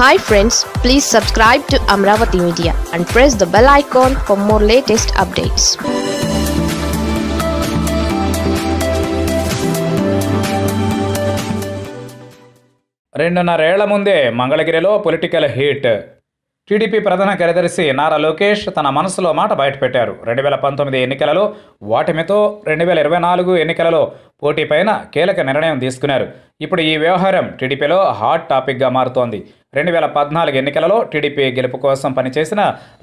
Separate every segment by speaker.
Speaker 1: hi friends please subscribe to Amaravati media and press the bell icon for more latest updates రెండున్నరేళ్ల ముందే మంగళగిరిలో political heat TDP ప్రధాన కార్యదర్శి నారా లోకేష్ తన మనసులో మాట బయటపెట్టారు రెండు వేల పంతొమ్మిది ఎన్నికలలో వాటమితో రెండు వేల ఇరవై నాలుగు ఎన్నికలలో పోటీపైన కీలక నిర్ణయం తీసుకున్నారు ఇప్పుడు ఈ వ్యవహారం టీడీపీలో హాట్ టాపిక్గా మారుతోంది రెండు వేల పద్నాలుగు ఎన్నికలలో టీడీపీ గెలుపు కోసం పనిచేసిన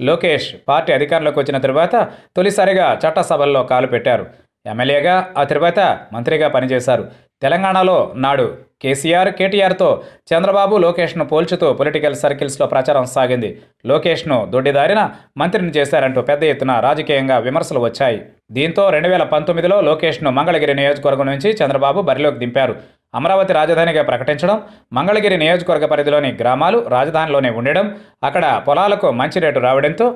Speaker 1: లోకేష్ పార్టీ అధికారంలోకి వచ్చిన తరువాత తొలిసారిగా చట్టసభల్లో కాలు పెట్టారు ఎమ్మెల్యేగా ఆ తర్వాత మంత్రిగా పనిచేశారు తెలంగాణలో నాడు కేసీఆర్ కేటీఆర్తో చంద్రబాబు లోకేష్ను పోల్చుతూ పొలిటికల్ సర్కిల్స్లో ప్రచారం సాగింది లోకేష్ను దొడ్డిదారిన మంత్రిని చేశారంటూ పెద్ద ఎత్తున రాజకీయంగా విమర్శలు వచ్చాయి దీంతో రెండు వేల పంతొమ్మిదిలో లోకేష్ను మంగళగిరి నియోజకవర్గం నుంచి చంద్రబాబు బరిలోకి దింపారు అమరావతి రాజధానిగా ప్రకటించడం మంగళగిరి నియోజకవర్గ పరిధిలోని గ్రామాలు రాజధానిలోనే ఉండడం అక్కడ పొలాలకు మంచి రేటు రావడంతో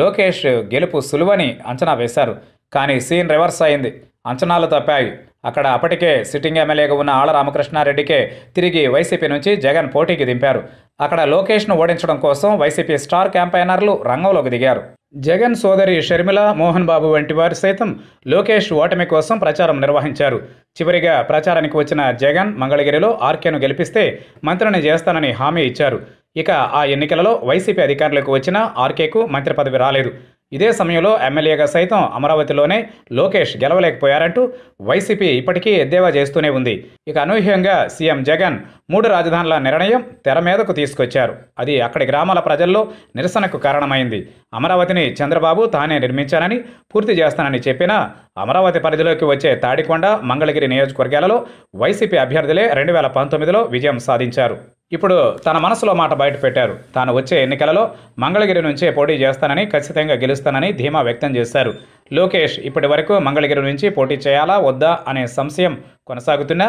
Speaker 1: లోకేష్ గెలుపు సులువని అంచనా వేశారు కానీ సీన్ రివర్స్ అయింది అంచనాలు తప్పాయి అక్కడ అప్పటికే సిట్టింగ్ ఎమ్మెల్యేగా ఉన్న ఆళ్ల రామకృష్ణారెడ్డికే తిరిగి వైసీపీ నుంచి జగన్ పోటీకి దింపారు అక్కడ లోకేష్ను ఓడించడం కోసం వైసీపీ స్టార్ క్యాంపైనర్లు రంగంలోకి దిగారు జగన్ సోదరి షర్మిల మోహన్ బాబు వంటి వారు సైతం లోకేష్ ఓటమి కోసం ప్రచారం నిర్వహించారు చివరిగా ప్రచారానికి వచ్చిన జగన్ మంగళగిరిలో ఆర్కేను గెలిపిస్తే మంత్రిని చేస్తానని హామీ ఇచ్చారు ఇక ఆ ఎన్నికలలో వైసీపీ అధికారులకు వచ్చిన ఆర్కేకు మంత్రి పదవి రాలేదు ఇదే సమయంలో ఎమ్మెల్యేగా సైతం అమరావతిలోనే లోకేష్ గెలవలేకపోయారంటూ వైసీపీ ఇప్పటికీ ఎద్దేవా చేస్తూనే ఉంది ఇక అనూహ్యంగా సీఎం జగన్ మూడు రాజధానుల నిర్ణయం తెర మీదకు తీసుకొచ్చారు అది అక్కడి గ్రామాల ప్రజల్లో నిరసనకు కారణమైంది అమరావతిని చంద్రబాబు తానే నిర్మించానని పూర్తి చేస్తానని చెప్పినా అమరావతి పరిధిలోకి వచ్చే తాడికొండ మంగళగిరి నియోజకవర్గాలలో వైసీపీ అభ్యర్థులే రెండు వేల పంతొమ్మిదిలో విజయం సాధించారు ఇప్పుడు తన మనసులో మాట బయట పెట్టారు తాను వచ్చే ఎన్నికలలో మంగళగిరి నుంచే పోటీ చేస్తానని ఖచ్చితంగా గెలుస్తానని ధీమా వ్యక్తం చేశారు లోకేష్ ఇప్పటి వరకు మంగళగిరి నుంచి పోటీ చేయాలా వద్దా అనే సంశయం కొనసాగుతున్న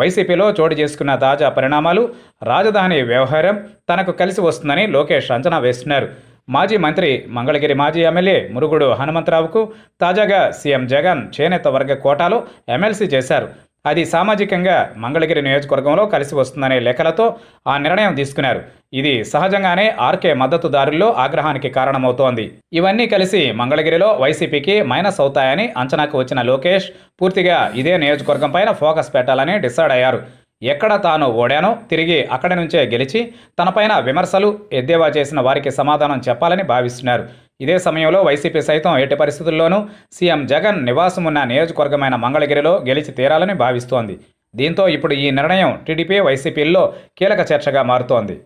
Speaker 1: వైసీపీలో చోటు చేసుకున్న తాజా పరిణామాలు రాజధాని వ్యవహారం తనకు కలిసి వస్తుందని లోకేష్ అంచనా వేస్తున్నారు మాజీ మంత్రి మంగళగిరి మాజీ ఎమ్మెల్యే మురుగుడు హనుమంతరావుకు తాజాగా సీఎం జగన్ చేనేత వర్గ కోటాలో ఎమ్మెల్సీ చేశారు అది సామాజికంగా మంగళగిరి నియోజకవర్గంలో కలిసి వస్తుందనే లెక్కలతో ఆ నిర్ణయం తీసుకున్నారు ఇది సహజంగానే ఆర్కే మద్దతుదారుల్లో ఆగ్రహానికి కారణమవుతోంది ఇవన్నీ కలిసి మంగళగిరిలో వైసీపీకి మైనస్ అవుతాయని అంచనాకు వచ్చిన లోకేష్ పూర్తిగా ఇదే నియోజకవర్గం పైన ఫోకస్ పెట్టాలని డిసైడ్ అయ్యారు ఎక్కడ తాను ఓడానో తిరిగి అక్కడి నుంచే గెలిచి తనపైన విమర్శలు ఎద్దేవా చేసిన వారికి సమాధానం చెప్పాలని భావిస్తున్నారు ఇదే సమయంలో వైసీపీ సైతం ఎట్టి పరిస్థితుల్లోనూ సీఎం జగన్ నివాసమున్న నియోజకవర్గమైన మంగళగిరిలో గెలిచి తీరాలని భావిస్తోంది దీంతో ఇప్పుడు ఈ నిర్ణయం టీడీపీ వైసీపీల్లో కీలక చర్చగా మారుతోంది